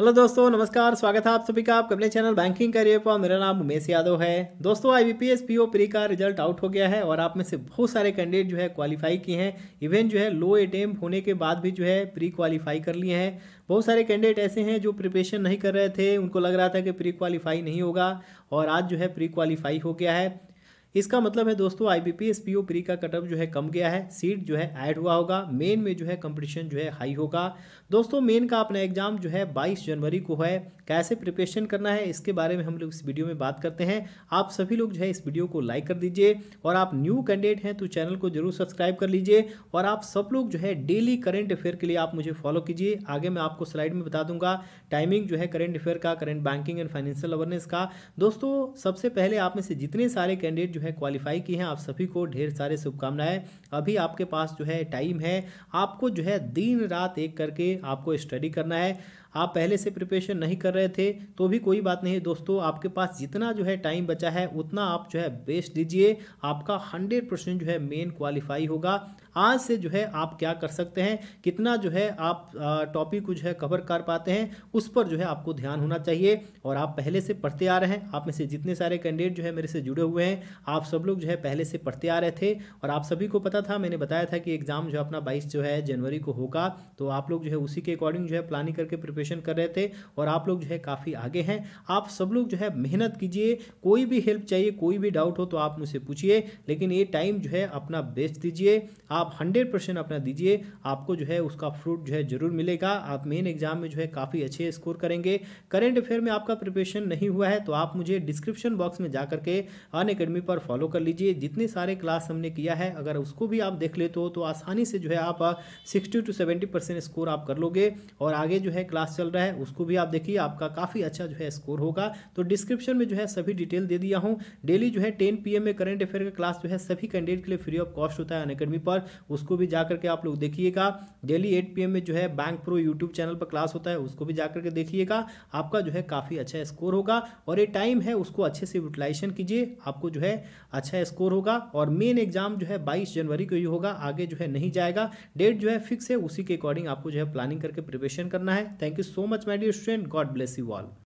hello दोस्तों नमस्कार स्वागत है आप सभी का आपके अपने चैनल बैंकिंग करियर पर मेरा नाम उमेश यादव है दोस्तों I P O P S P O pre का रिजल्ट आउट हो गया है और आप में से बहुत सारे कैंडिडेट जो है क्वालिफाई किए हैं इवन जो है लो अटेम्प होने के बाद भी जो है प्री क्वालिफाई कर लिए हैं बहुत सारे कैंडिडेट ऐसे हैं जो प्रिपरेशन नहीं कर रहे थे उनको लग रहा था कि प्री क्वालिफाई नहीं होगा और आज जो है प्री क्वालिफाई हो गया है इसका मतलब है दोस्तों I B P S P O pre का कटअप जो है कम गया है सीट जो है ऐड हुआ होगा मेन में जो है कंपटीशन जो है हाई होगा दोस्तों मेन का अपना एग्जाम जो है 22 जनवरी को है कैसे प्रिपरेशन करना है इसके बारे में हम लोग इस वीडियो में बात करते हैं आप सभी लोग जो है इस वीडियो को लाइक कर दीजिए और आप न्यू कैंडिडेट हैं तो चैनल को जरूर सब्सक्राइब कर लीजिए और आप सब लोग जो है डेली करेंट अफेयर के लिए आप मुझे फॉलो कीजिए आगे मैं आपको स्लाइड में बता दूंगा टाइमिंग जो है करेंट अफेयर का current banking and financial awareness का दोस्तों सबसे पहले आप में से जितने सारे कैंडिडेट जो है है क्वालिफाई की हैं आप सभी को ढेर सारे शुभकामनाएं अभी आपके पास जो है टाइम है आपको जो है दिन रात एक करके आपको स्टडी करना है आप पहले से प्रिपरेशन नहीं कर रहे थे तो भी कोई बात नहीं दोस्तों आपके पास जितना जो है टाइम बचा है उतना आप जो है बेस्ट दीजिए आपका हंड्रेड परसेंट जो है मेन क्वालिफाई होगा आज से जो है आप क्या कर सकते हैं कितना जो है आप टॉपिक को जो है कवर कर पाते हैं उस पर जो है आपको ध्यान होना चाहिए और आप पहले से पढ़ते आ रहे हैं आप में से जितने सारे कैंडिडेट जो है मेरे से जुड़े हुए हैं आप सब लोग जो है पहले से पढ़ते आ रहे थे और आप सभी को पता था मैंने बताया था कि एग्ज़ाम जो अपना बाईस जो है जनवरी को होगा तो आप लोग जो है उसी के अकॉर्डिंग जो है प्लानिंग करके प्रिपरेशन कर रहे थे और आप लोग जो है काफ़ी आगे हैं आप सब लोग जो है मेहनत कीजिए कोई भी हेल्प चाहिए कोई भी डाउट हो तो आप मुझसे पूछिए लेकिन ये टाइम जो है अपना बेस्ट दीजिए आप आप हंड्रेड परसेंट अपना दीजिए आपको जो है उसका फ्रूट जो है जरूर मिलेगा आप मेन एग्जाम में जो है काफ़ी अच्छे स्कोर करेंगे करेंट अफेयर में आपका प्रिपरेशन नहीं हुआ है तो आप मुझे डिस्क्रिप्शन बॉक्स में जा करके अन अकेडमी पर फॉलो कर लीजिए जितने सारे क्लास हमने किया है अगर उसको भी आप देख लेते हो तो आसानी से जो है आप sixty to seventy percent score आप कर लोगे और आगे जो है क्लास चल रहा है उसको भी आप देखिए आपका काफ़ी अच्छा जो है स्कोर होगा तो डिस्क्रिप्शन में जो है सभी डिटेल दे दिया हूँ डेली जो है टेन पी में करेंट अफेयर का क्लास जो है सभी कैंडिडेट के लिए फ्री ऑफ कॉस्ट होता है अन पर उसको भी जाकर के आप लोग देखिएगा डेली एट पी में जो है बैंक प्रो यूट्यूब चैनल पर क्लास होता है उसको भी जाकर के देखिएगा आपका जो है काफ़ी अच्छा स्कोर होगा और ये टाइम है उसको अच्छे से यूटिलाइजेशन कीजिए आपको जो है अच्छा स्कोर होगा और मेन एग्जाम जो है बाईस जनवरी को ही होगा आगे जो है नहीं जाएगा डेट जो है फिक्स है उसी के अकॉर्डिंग आपको जो है प्लानिंग करके प्रिपरेशन करना है thank you so much my dear student God bless you all